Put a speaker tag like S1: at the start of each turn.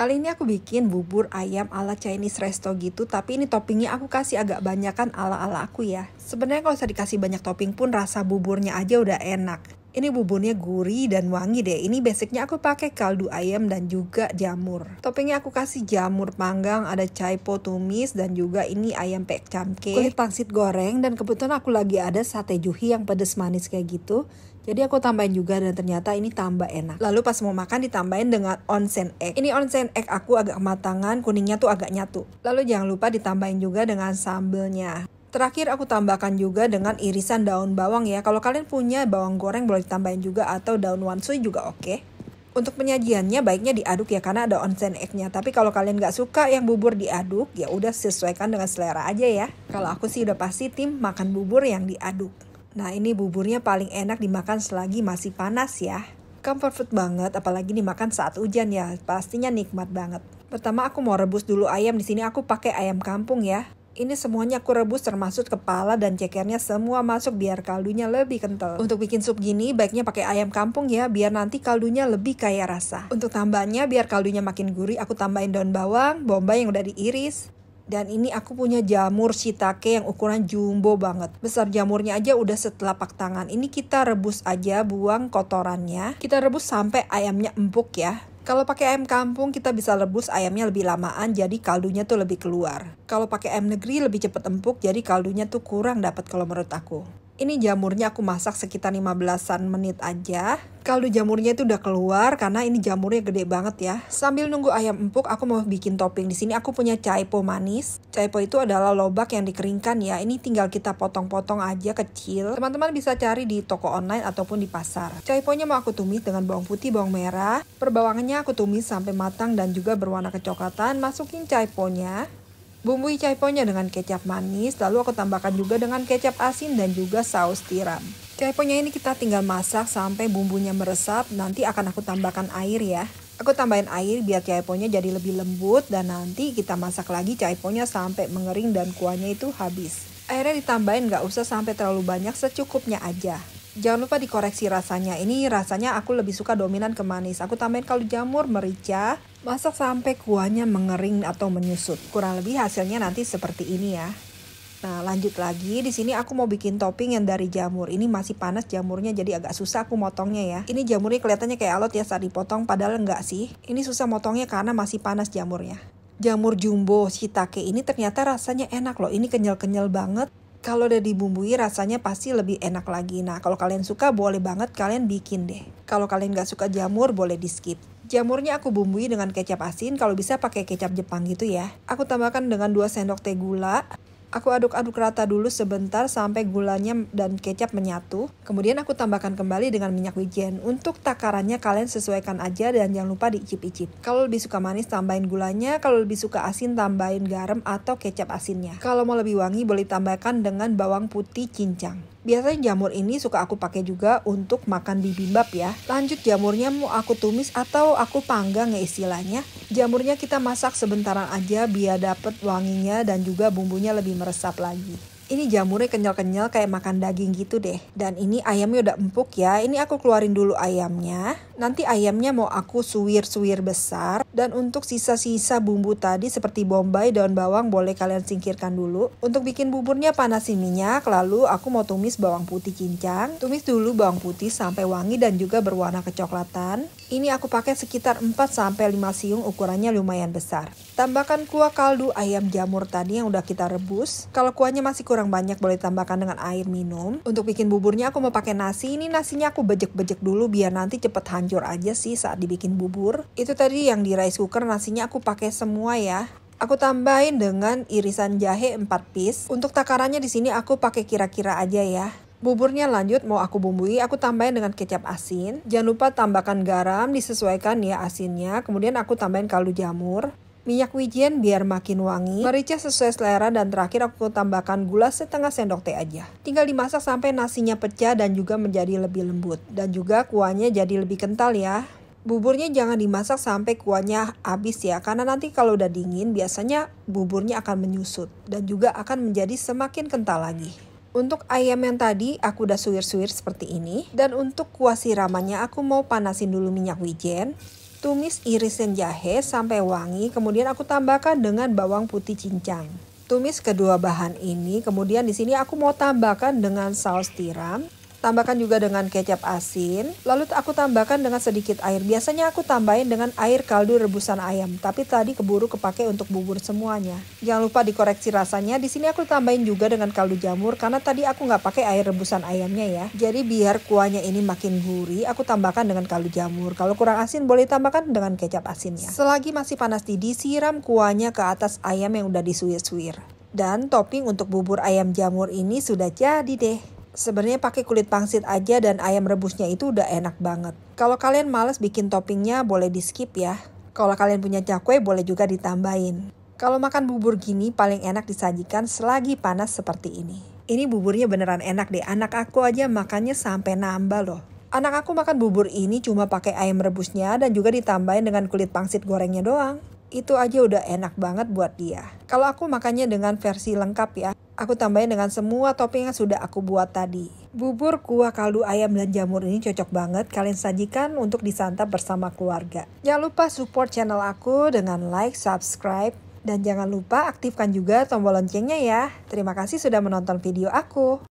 S1: Kali ini aku bikin bubur ayam ala Chinese resto gitu, tapi ini toppingnya aku kasih agak banyakan ala-ala aku ya. Sebenarnya kalau usah dikasih banyak topping pun rasa buburnya aja udah enak. Ini buburnya gurih dan wangi deh. Ini basicnya aku pakai kaldu ayam dan juga jamur. Toppingnya aku kasih jamur panggang, ada caipo tumis dan juga ini ayam pek camke. Kulit pangsit goreng dan kebetulan aku lagi ada sate juhi yang pedes manis kayak gitu. Jadi aku tambahin juga dan ternyata ini tambah enak. Lalu pas mau makan ditambahin dengan onsen egg. Ini onsen egg aku agak matangan, kuningnya tuh agak nyatu. Lalu jangan lupa ditambahin juga dengan sambelnya. Terakhir aku tambahkan juga dengan irisan daun bawang ya. Kalau kalian punya bawang goreng boleh ditambahin juga atau daun wansui juga oke. Okay. Untuk penyajiannya baiknya diaduk ya karena ada onsen egg-nya. Tapi kalau kalian nggak suka yang bubur diaduk ya udah sesuaikan dengan selera aja ya. Kalau aku sih udah pasti tim makan bubur yang diaduk. Nah ini buburnya paling enak dimakan selagi masih panas ya. Comfort food banget apalagi dimakan saat hujan ya. Pastinya nikmat banget. Pertama aku mau rebus dulu ayam di sini aku pakai ayam kampung ya. Ini semuanya aku rebus termasuk kepala dan cekernya semua masuk biar kaldunya lebih kental. Untuk bikin sup gini baiknya pakai ayam kampung ya biar nanti kaldunya lebih kaya rasa. Untuk tambahnya biar kaldunya makin gurih aku tambahin daun bawang, bombay yang udah diiris, dan ini aku punya jamur shiitake yang ukuran jumbo banget. Besar jamurnya aja udah setelapak tangan. Ini kita rebus aja, buang kotorannya. Kita rebus sampai ayamnya empuk ya. Kalau pakai ayam kampung kita bisa rebus ayamnya lebih lamaan jadi kaldunya tuh lebih keluar. Kalau pakai ayam negeri lebih cepat empuk jadi kaldunya tuh kurang dapat kalau menurut aku. Ini jamurnya aku masak sekitar 15-an menit aja. Kaldu jamurnya itu udah keluar karena ini jamurnya gede banget ya. Sambil nunggu ayam empuk, aku mau bikin topping. Di sini aku punya caipo manis. Caipo itu adalah lobak yang dikeringkan ya. Ini tinggal kita potong-potong aja kecil. Teman-teman bisa cari di toko online ataupun di pasar. Caiponya mau aku tumis dengan bawang putih, bawang merah. Perbawangannya aku tumis sampai matang dan juga berwarna kecoklatan. Masukin caiponya. Bumbui caiponya dengan kecap manis, lalu aku tambahkan juga dengan kecap asin dan juga saus tiram. Caiponya ini kita tinggal masak sampai bumbunya meresap, nanti akan aku tambahkan air ya. Aku tambahin air biar caiponya jadi lebih lembut dan nanti kita masak lagi caiponya sampai mengering dan kuahnya itu habis. Airnya ditambahin gak usah sampai terlalu banyak, secukupnya aja. Jangan lupa dikoreksi rasanya. Ini rasanya aku lebih suka dominan ke manis. Aku tambahin kalau jamur, merica, Masak sampai kuahnya mengering atau menyusut. Kurang lebih hasilnya nanti seperti ini ya. Nah, lanjut lagi. Di sini aku mau bikin topping yang dari jamur. Ini masih panas jamurnya, jadi agak susah aku motongnya ya. Ini jamurnya kelihatannya kayak alot ya saat dipotong, padahal enggak sih. Ini susah motongnya karena masih panas jamurnya. Jamur jumbo shiitake ini ternyata rasanya enak loh. Ini kenyal-kenyal banget kalau udah dibumbui rasanya pasti lebih enak lagi. Nah, kalau kalian suka boleh banget kalian bikin deh. Kalau kalian gak suka jamur boleh di skip. Jamurnya aku bumbui dengan kecap asin, kalau bisa pakai kecap Jepang gitu ya. Aku tambahkan dengan 2 sendok teh gula, Aku aduk-aduk rata dulu sebentar sampai gulanya dan kecap menyatu. Kemudian aku tambahkan kembali dengan minyak wijen. Untuk takarannya kalian sesuaikan aja dan jangan lupa diicip-icip. Kalau lebih suka manis tambahin gulanya, kalau lebih suka asin tambahin garam atau kecap asinnya. Kalau mau lebih wangi boleh tambahkan dengan bawang putih cincang. Biasanya jamur ini suka aku pakai juga untuk makan bibimbap ya. Lanjut jamurnya mau aku tumis atau aku panggang ya istilahnya. Jamurnya kita masak sebentaran aja biar dapet wanginya dan juga bumbunya lebih meresap lagi ini jamurnya kenyal-kenyal kayak makan daging gitu deh. Dan ini ayamnya udah empuk ya. Ini aku keluarin dulu ayamnya. Nanti ayamnya mau aku suwir-suwir besar. Dan untuk sisa-sisa bumbu tadi seperti bombay, daun bawang boleh kalian singkirkan dulu. Untuk bikin buburnya panasin minyak, lalu aku mau tumis bawang putih cincang. Tumis dulu bawang putih sampai wangi dan juga berwarna kecoklatan. Ini aku pakai sekitar 4 5 siung ukurannya lumayan besar. Tambahkan kuah kaldu ayam jamur tadi yang udah kita rebus. Kalau kuahnya masih kurang kurang banyak boleh tambahkan dengan air minum. Untuk bikin buburnya aku mau pakai nasi. Ini nasinya aku bejek-bejek dulu biar nanti cepet hancur aja sih saat dibikin bubur. Itu tadi yang di rice cooker nasinya aku pakai semua ya. Aku tambahin dengan irisan jahe 4 piece. Untuk takarannya di sini aku pakai kira-kira aja ya. Buburnya lanjut mau aku bumbui, aku tambahin dengan kecap asin. Jangan lupa tambahkan garam, disesuaikan ya asinnya. Kemudian aku tambahin kaldu jamur minyak wijen biar makin wangi, merica sesuai selera dan terakhir aku tambahkan gula setengah sendok teh aja. Tinggal dimasak sampai nasinya pecah dan juga menjadi lebih lembut dan juga kuahnya jadi lebih kental ya. Buburnya jangan dimasak sampai kuahnya habis ya, karena nanti kalau udah dingin biasanya buburnya akan menyusut dan juga akan menjadi semakin kental lagi. Untuk ayam yang tadi aku udah suwir-suwir seperti ini dan untuk kuah siramannya aku mau panasin dulu minyak wijen. Tumis irisan jahe sampai wangi, kemudian aku tambahkan dengan bawang putih cincang. Tumis kedua bahan ini, kemudian di sini aku mau tambahkan dengan saus tiram, Tambahkan juga dengan kecap asin. Lalu aku tambahkan dengan sedikit air. Biasanya aku tambahin dengan air kaldu rebusan ayam. Tapi tadi keburu kepake untuk bubur semuanya. Jangan lupa dikoreksi rasanya. Di sini aku tambahin juga dengan kaldu jamur. Karena tadi aku nggak pakai air rebusan ayamnya ya. Jadi biar kuahnya ini makin gurih. Aku tambahkan dengan kaldu jamur. Kalau kurang asin boleh tambahkan dengan kecap asinnya. Selagi masih panas tadi siram kuahnya ke atas ayam yang udah disuir-suir. Dan topping untuk bubur ayam jamur ini sudah jadi deh. Sebenarnya pakai kulit pangsit aja dan ayam rebusnya itu udah enak banget. Kalau kalian males bikin toppingnya boleh di skip ya. Kalau kalian punya cakwe boleh juga ditambahin. Kalau makan bubur gini paling enak disajikan selagi panas seperti ini. Ini buburnya beneran enak deh, anak aku aja makannya sampai nambah loh. Anak aku makan bubur ini cuma pakai ayam rebusnya dan juga ditambahin dengan kulit pangsit gorengnya doang. Itu aja udah enak banget buat dia. Kalau aku makannya dengan versi lengkap ya, Aku tambahin dengan semua topping yang sudah aku buat tadi. Bubur kuah kaldu ayam dan jamur ini cocok banget kalian sajikan untuk disantap bersama keluarga. Jangan lupa support channel aku dengan like, subscribe, dan jangan lupa aktifkan juga tombol loncengnya ya. Terima kasih sudah menonton video aku.